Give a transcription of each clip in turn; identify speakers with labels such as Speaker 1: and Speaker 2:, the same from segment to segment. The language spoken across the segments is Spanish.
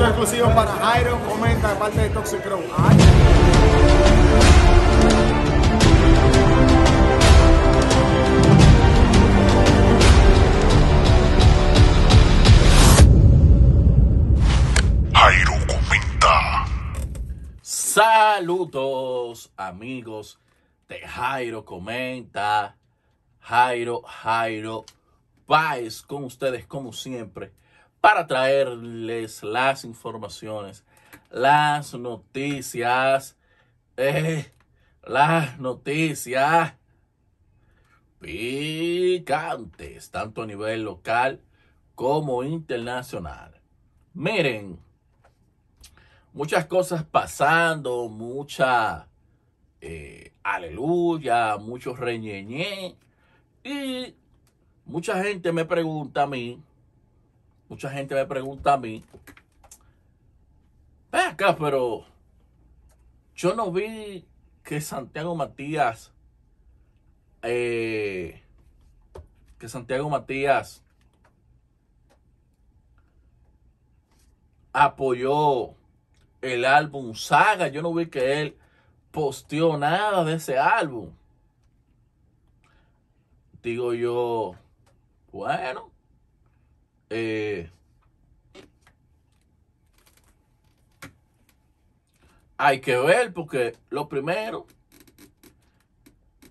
Speaker 1: Esto exclusivo para Jairo. Comenta de parte de Toxic
Speaker 2: Saludos amigos de Jairo comenta. Jairo, Jairo Paez con ustedes como siempre para traerles las informaciones, las noticias, eh, las noticias picantes, tanto a nivel local como internacional. Miren, muchas cosas pasando, mucha eh, aleluya, muchos reñeñé. Y mucha gente me pregunta a mí mucha gente me pregunta a mí, ve acá, pero yo no vi que Santiago Matías, eh, que Santiago Matías apoyó el álbum Saga. Yo no vi que él posteó nada de ese álbum. Digo yo, bueno, eh, hay que ver porque lo primero,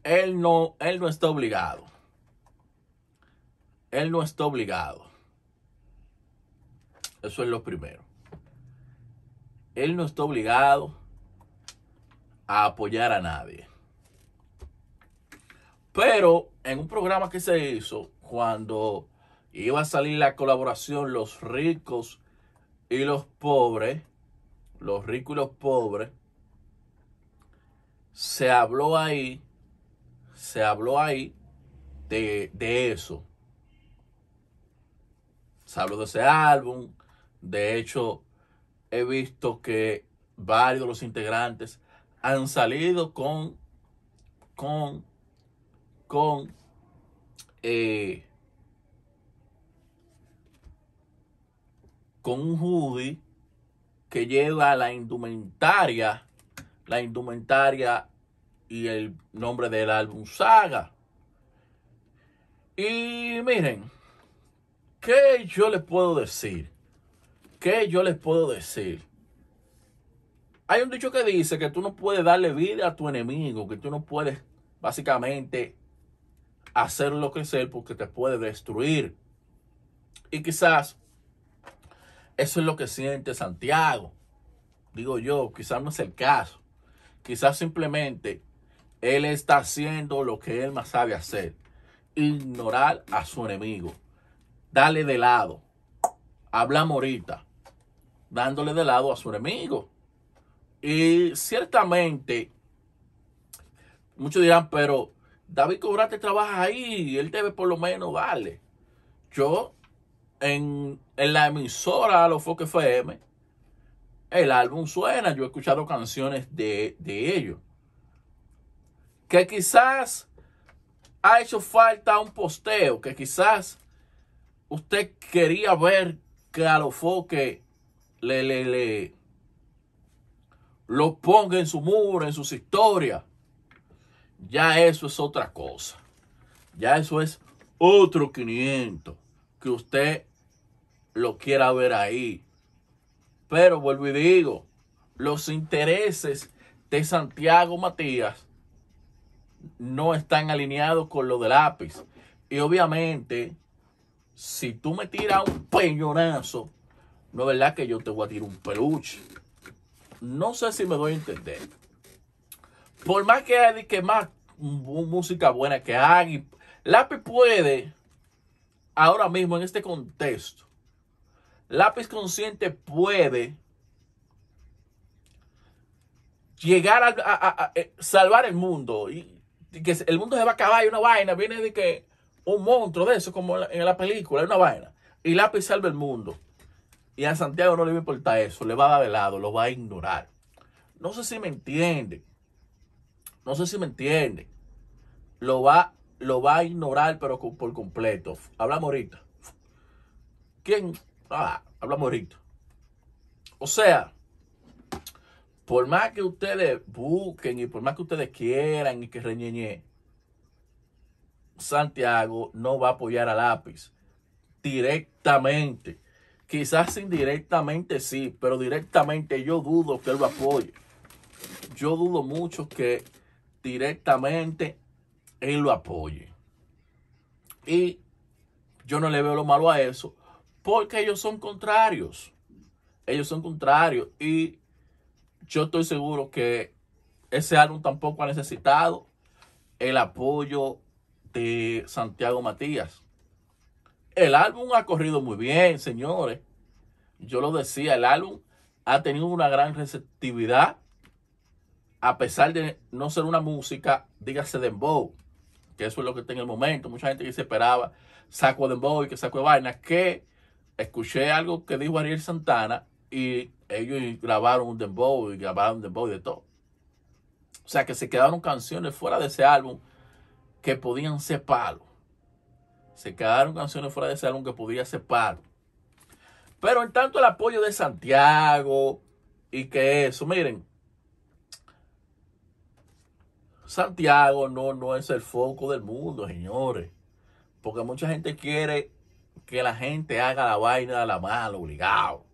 Speaker 2: él no, él no está obligado. Él no está obligado. Eso es lo primero. Él no está obligado a apoyar a nadie. Pero en un programa que se hizo, cuando iba a salir la colaboración los ricos y los pobres, los ricos y los pobres, se habló ahí, se habló ahí de, eso. Se habló de ese álbum, de hecho he visto que varios de los integrantes han salido con, con, con, eh, con un hoodie que lleva la indumentaria, la indumentaria y el nombre del álbum Saga. Y miren, ¿qué yo les puedo decir? ¿Qué yo les puedo decir? Hay un dicho que dice que tú no puedes darle vida a tu enemigo, que tú no puedes básicamente hacer lo que sea porque te puede destruir. Y quizás eso es lo que siente Santiago. Digo yo, quizás no es el caso. Quizás simplemente él está haciendo lo que él más sabe hacer. Ignorar a su enemigo. dale de lado. Habla morita. Dándole de lado a su enemigo. Y ciertamente, muchos dirán, pero David Cobrate trabaja ahí. Él debe por lo menos, darle. Yo en, en la emisora Los Foque FM, el álbum suena. Yo he escuchado canciones de, de ellos. Que quizás ha hecho falta un posteo, que quizás usted quería ver que a Los le, le, le lo ponga en su muro, en sus historias. Ya eso es otra cosa. Ya eso es otro 500 que usted lo quiera ver ahí. Pero vuelvo y digo, los intereses de Santiago Matías no están alineados con lo de lápiz. Y obviamente, si tú me tiras un peñonazo, no es verdad que yo te voy a tirar un peluche. No sé si me doy a entender. Por más que hay que más música buena que hay. lápiz puede ahora mismo en este contexto Lápiz Consciente puede llegar a, eh, salvar el mundo. Y que el mundo se va a acabar, hay una vaina, viene de que un monstruo de eso, como en la película, es una vaina. Y Lápiz salva el mundo. Y a Santiago no le va a eso, le va a dar de lado, lo va a ignorar. No sé si me entiende. No sé si me entiende. Lo va, lo va a ignorar, pero por completo. Hablamos ahorita. ¿Quién? Ah, habla hablamos O sea, por más que ustedes busquen y por más que ustedes quieran y que reñeñe, Santiago no va a apoyar a lápiz directamente. Quizás indirectamente sí, pero directamente yo dudo que él lo apoye. Yo dudo mucho que directamente él lo apoye. Y yo no le veo lo malo a eso, porque ellos son contrarios. Ellos son contrarios. Y yo estoy seguro que ese álbum tampoco ha necesitado el apoyo de Santiago Matías. El álbum ha corrido muy bien, señores. Yo lo decía, el álbum ha tenido una gran receptividad, a pesar de no ser una música, dígase dembow, que eso es lo que está en el momento. Mucha gente que se esperaba, saco dembow y que sacó de vaina, que escuché algo que dijo Ariel Santana y ellos grabaron un dembow y grabaron un dembow de todo. O sea que se quedaron canciones fuera de ese álbum que podían ser palos. Se quedaron canciones fuera de ese álbum que podía ser palo. Pero en tanto el apoyo de Santiago y que eso, miren, Santiago no, no es el foco del mundo, señores. Porque mucha gente quiere que la gente haga la vaina de la mal obligado.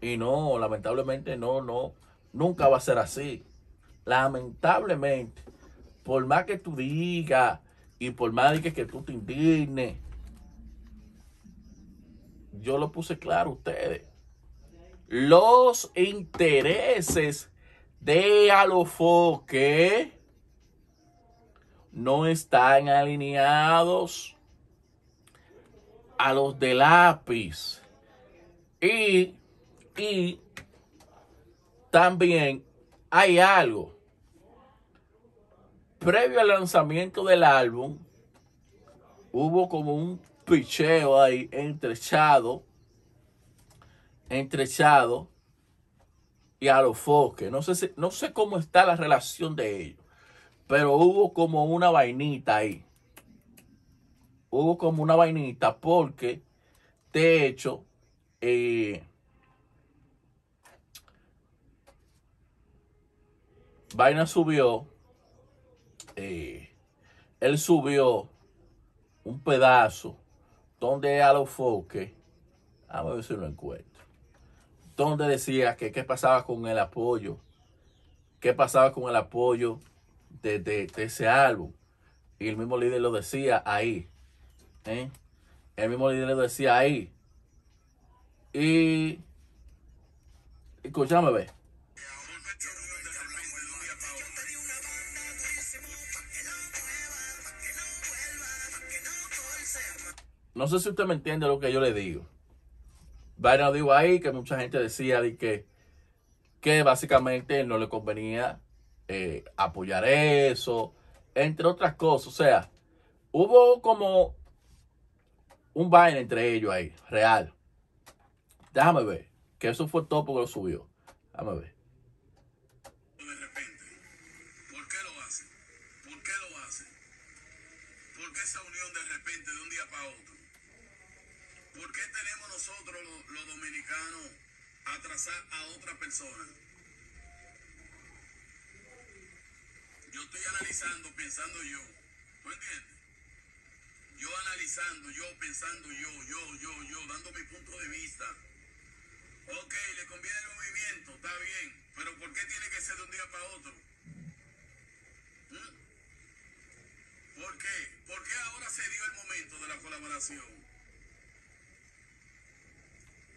Speaker 2: Y no, lamentablemente no, no, nunca va a ser así. Lamentablemente, por más que tú digas y por más que, que tú te indignes, yo lo puse claro a ustedes. Los intereses de Alofoque no están alineados a los de lápiz. Y, y también hay algo. Previo al lanzamiento del álbum, hubo como un picheo ahí entrechado, entrechado y a los foques. No sé, si, no sé cómo está la relación de ellos, pero hubo como una vainita ahí hubo como una vainita porque de hecho eh, vaina subió eh, él subió un pedazo donde a los foques a ver si lo encuentro donde decía que qué pasaba con el apoyo qué pasaba con el apoyo de ese álbum y el mismo líder lo decía ahí ¿eh? El mismo líder le decía ahí. Y. Escúchame, ve. No sé si usted me entiende lo que yo le digo. bueno digo ahí que mucha gente decía que, que básicamente no le convenía eh, apoyar eso, entre otras cosas. O sea, hubo como un baile entre ellos ahí, real. Déjame ver, que eso fue todo porque lo subió. Déjame ver.
Speaker 1: ¿Por qué lo lo ¿Por ¿Por ¿Por qué qué qué esa unión de de repente un día para otro? tenemos nosotros los, dominicanos a atrasar a otra persona? Yo estoy analizando, pensando yo. ¿Tú entiendes? yo analizando, yo pensando, yo, yo, yo, yo, dando mi punto de vista. Ok, le conviene el movimiento, está bien, pero ¿por qué tiene que ser de un día para otro? ¿Mm? ¿Por qué? ¿Por qué ahora se dio el momento de la colaboración?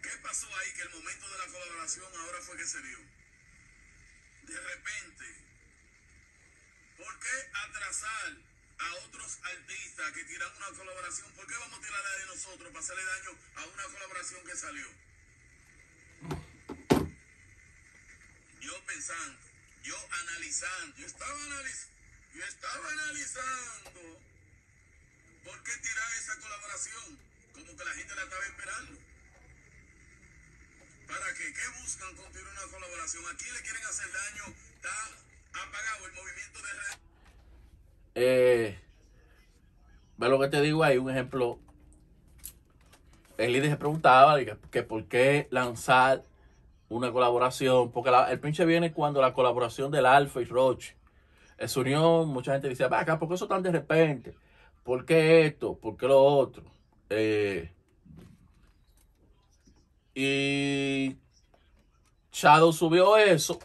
Speaker 1: ¿Qué pasó ahí que el momento de la colaboración ahora fue que se dio? De repente, ¿por qué atrasar a otros artistas que tiran una colaboración, ¿por qué vamos a tirar la de nosotros para hacerle daño a una colaboración que salió? Yo pensando, yo analizando, yo estaba analizando, yo estaba analizando por qué tirar esa colaboración, como que la gente la estaba esperando. ¿Para qué? ¿Qué buscan con una colaboración? ¿A quién
Speaker 2: le quieren hacer daño? Está apagado el movimiento de ve eh, lo que te digo, hay un ejemplo. El líder se preguntaba que, por qué lanzar una colaboración, porque el pinche viene cuando la colaboración del Alfa y Roche se unió, mucha gente dice, acá, ¿por qué eso tan de repente? ¿Por qué esto? ¿Por qué lo otro? Eh, y Shadow subió eso,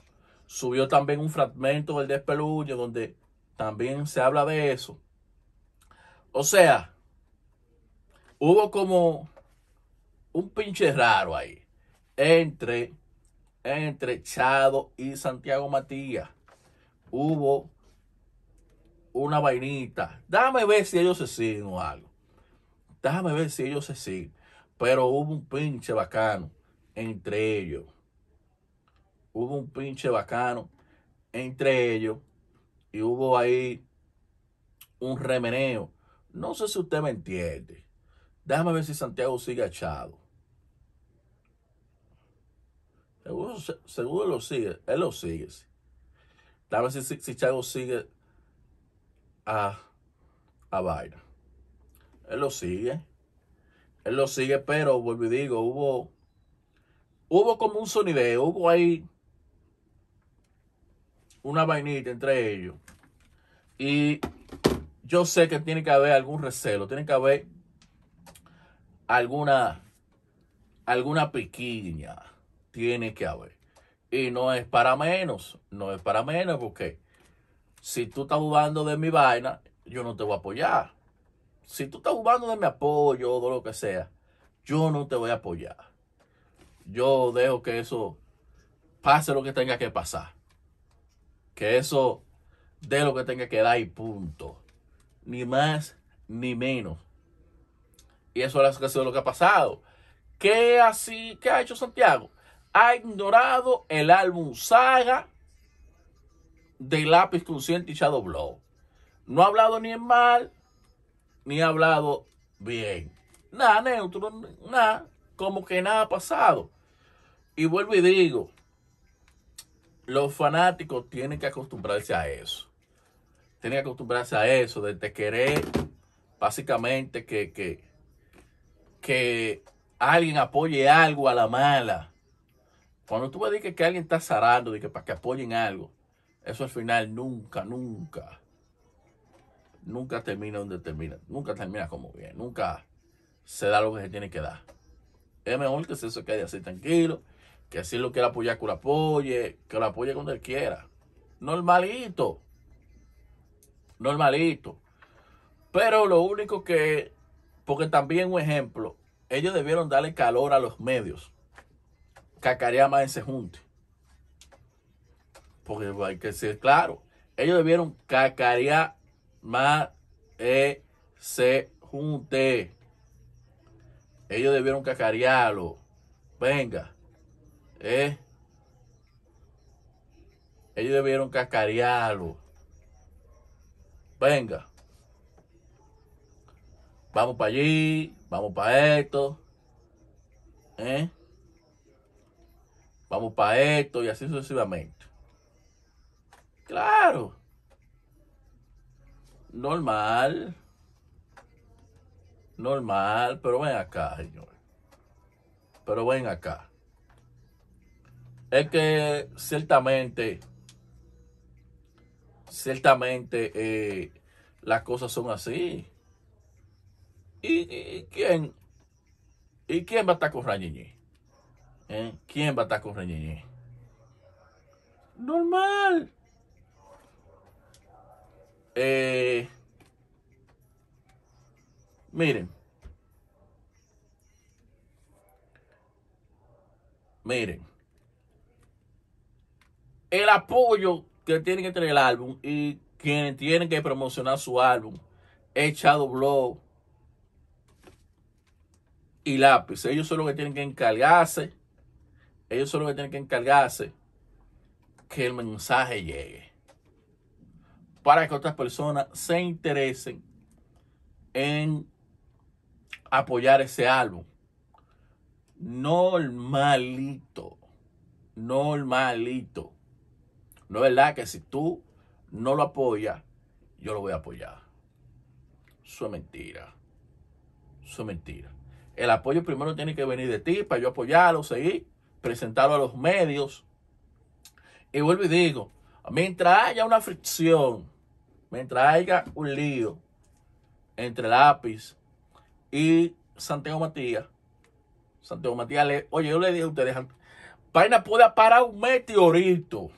Speaker 2: subió también un fragmento del despeluño donde también se habla de eso. O sea, hubo como un pinche raro ahí entre, entre Chado y Santiago Matías. Hubo una vainita. Déjame ver si ellos se siguen o algo. Déjame ver si ellos se siguen. Pero hubo un pinche bacano entre ellos. Hubo un pinche bacano entre ellos y hubo ahí un remeneo. No sé si usted me entiende. Déjame ver si Santiago sigue echado. Seguro, seguro lo sigue. Él lo sigue. Déjame ver si, si Chago sigue a, a Vaina. Él lo sigue. Él lo sigue, pero vuelvo y digo, hubo, hubo como un sonideo, hubo ahí una vainita entre ellos. Y yo sé que tiene que haber algún recelo, tiene que haber alguna, alguna piquiña, tiene que haber. Y no es para menos, no es para menos porque si tú estás jugando de mi vaina, yo no te voy a apoyar. Si tú estás jugando de mi apoyo o de lo que sea, yo no te voy a apoyar. Yo dejo que eso pase lo que tenga que pasar. Que eso dé lo que tenga que dar y punto. Ni más ni menos. Y eso es lo que ha pasado. ¿Qué, así, ¿Qué ha hecho Santiago? Ha ignorado el álbum Saga de Lápiz Consciente y Shadow Blow. No ha hablado ni en mal, ni ha hablado bien. Nada neutro, nada, como que nada ha pasado. Y vuelvo y digo, los fanáticos tienen que acostumbrarse a eso. Tienen que acostumbrarse a eso, de querer básicamente que, que, alguien apoye algo a la mala. Cuando tú me que, que alguien está zarando, que para que apoyen algo, eso al final nunca, nunca, nunca termina donde termina. Nunca termina como bien. Nunca se da lo que se tiene que dar. Es mejor que se eso quede así tranquilo que así lo quiere apoyar, que lo apoye, que lo apoye cuando él quiera. Normalito. Normalito. Pero lo único que, porque también un ejemplo, ellos debieron darle calor a los medios. Cacarear más ese junte. Porque hay que ser claro, ellos debieron cacarear más ese junte. Ellos debieron cacarearlo. Venga. ¿Eh? Ellos debieron cascarearlo. Venga. Vamos para allí, vamos para esto. ¿Eh? Vamos para esto y así sucesivamente. Claro. Normal. Normal, pero ven acá, señor. Pero ven acá es que ciertamente, ciertamente eh, las cosas son así. ¿Y, quién? ¿Y quién va a estar con Rañiñi? ¿Eh? ¿Quién va a estar con Rañiñi?
Speaker 1: Normal.
Speaker 2: Eh, miren. Miren el apoyo que tienen que tener el álbum y quienes tienen que promocionar su álbum echado blog. y Lápiz. Ellos son los que tienen que encargarse. Ellos son los que tienen que encargarse que el mensaje llegue. Para que otras personas se interesen en apoyar ese álbum. Normalito. Normalito. No es verdad que si tú no lo apoyas, yo lo voy a apoyar. Eso es mentira. Eso es mentira. El apoyo primero tiene que venir de ti para yo apoyarlo, seguir, presentarlo a los medios. Y vuelvo y digo, mientras haya una fricción, mientras haya un lío entre Lápiz y Santiago Matías, Santiago Matías, le, oye, yo le dije a ustedes, paina puede parar un meteorito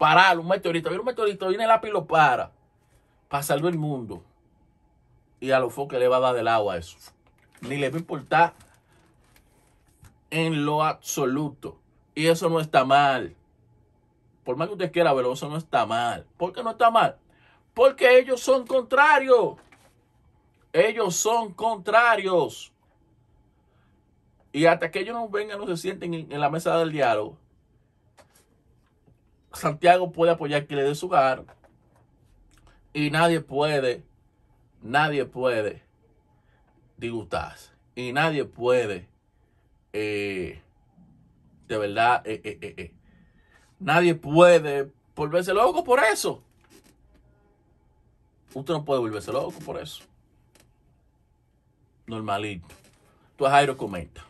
Speaker 2: parar un meteorito. Viene un meteorito, viene el lápiz lo para. Para salvar el mundo. Y a los foques le va a dar del agua eso. Ni le va a importar en lo absoluto. Y eso no está mal. Por más que usted quiera verlo, eso no está mal. ¿Por qué no está mal? Porque ellos son contrarios. Ellos son contrarios. Y hasta que ellos no vengan, no se sienten en la mesa del diálogo, Santiago puede apoyar que le dé su hogar y nadie puede, nadie puede disgustarse y nadie puede, eh, de verdad, eh, eh, nadie puede volverse loco por eso. Usted no puede volverse loco por eso. Normalito. Tú Jairo comenta.